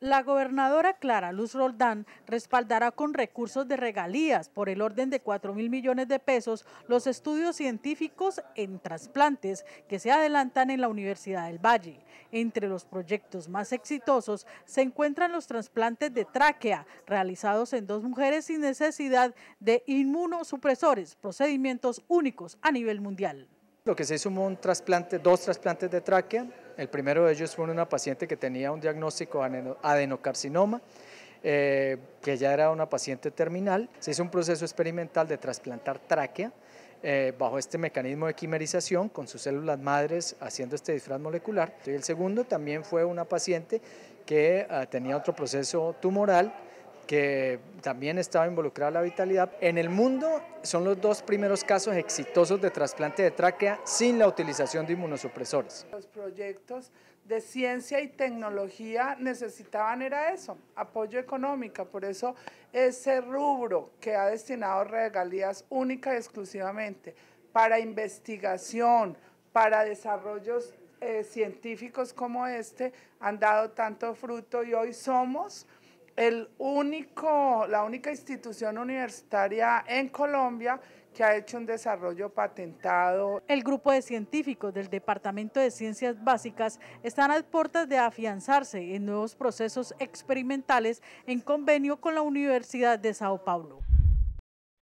La gobernadora Clara Luz Roldán respaldará con recursos de regalías por el orden de 4 mil millones de pesos los estudios científicos en trasplantes que se adelantan en la Universidad del Valle. Entre los proyectos más exitosos se encuentran los trasplantes de tráquea realizados en dos mujeres sin necesidad de inmunosupresores, procedimientos únicos a nivel mundial. Lo que se hizo un trasplante, dos trasplantes de tráquea el primero de ellos fue una paciente que tenía un diagnóstico de adenocarcinoma, eh, que ya era una paciente terminal. Se hizo un proceso experimental de trasplantar tráquea eh, bajo este mecanismo de quimerización con sus células madres haciendo este disfraz molecular. Y el segundo también fue una paciente que ah, tenía otro proceso tumoral que también estaba involucrada la vitalidad. En el mundo son los dos primeros casos exitosos de trasplante de tráquea sin la utilización de inmunosupresores. Los proyectos de ciencia y tecnología necesitaban era eso, apoyo económico, por eso ese rubro que ha destinado regalías única y exclusivamente para investigación, para desarrollos eh, científicos como este, han dado tanto fruto y hoy somos el único, la única institución universitaria en Colombia que ha hecho un desarrollo patentado. El grupo de científicos del Departamento de Ciencias Básicas están a puertas de afianzarse en nuevos procesos experimentales en convenio con la Universidad de Sao Paulo.